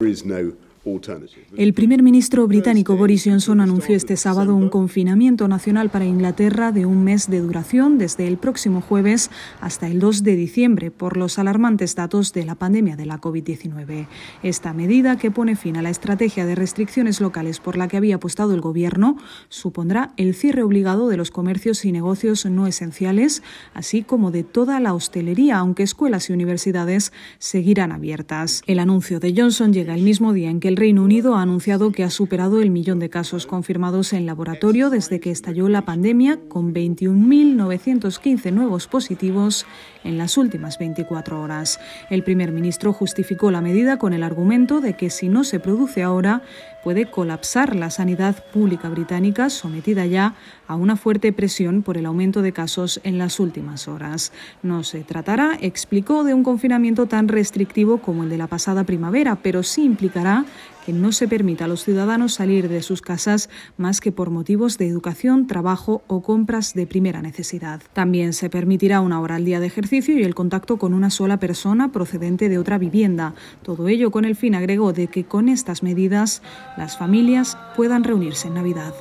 There is no El primer ministro británico Boris Johnson anunció este sábado un confinamiento nacional para Inglaterra de un mes de duración desde el próximo jueves hasta el 2 de diciembre por los alarmantes datos de la pandemia de la COVID-19. Esta medida, que pone fin a la estrategia de restricciones locales por la que había apostado el Gobierno, supondrá el cierre obligado de los comercios y negocios no esenciales, así como de toda la hostelería, aunque escuelas y universidades seguirán abiertas. El anuncio de Johnson llega el mismo día en que el Reino Unido ha anunciado que ha superado el millón de casos confirmados en laboratorio desde que estalló la pandemia, con 21.915 nuevos positivos en las últimas 24 horas. El primer ministro justificó la medida con el argumento de que si no se produce ahora, puede colapsar la sanidad pública británica, sometida ya a una fuerte presión por el aumento de casos en las últimas horas. No se tratará, explicó, de un confinamiento tan restrictivo como el de la pasada primavera, pero sí implicará no se permita a los ciudadanos salir de sus casas más que por motivos de educación, trabajo o compras de primera necesidad. También se permitirá una hora al día de ejercicio y el contacto con una sola persona procedente de otra vivienda. Todo ello con el fin, agregó, de que con estas medidas las familias puedan reunirse en Navidad.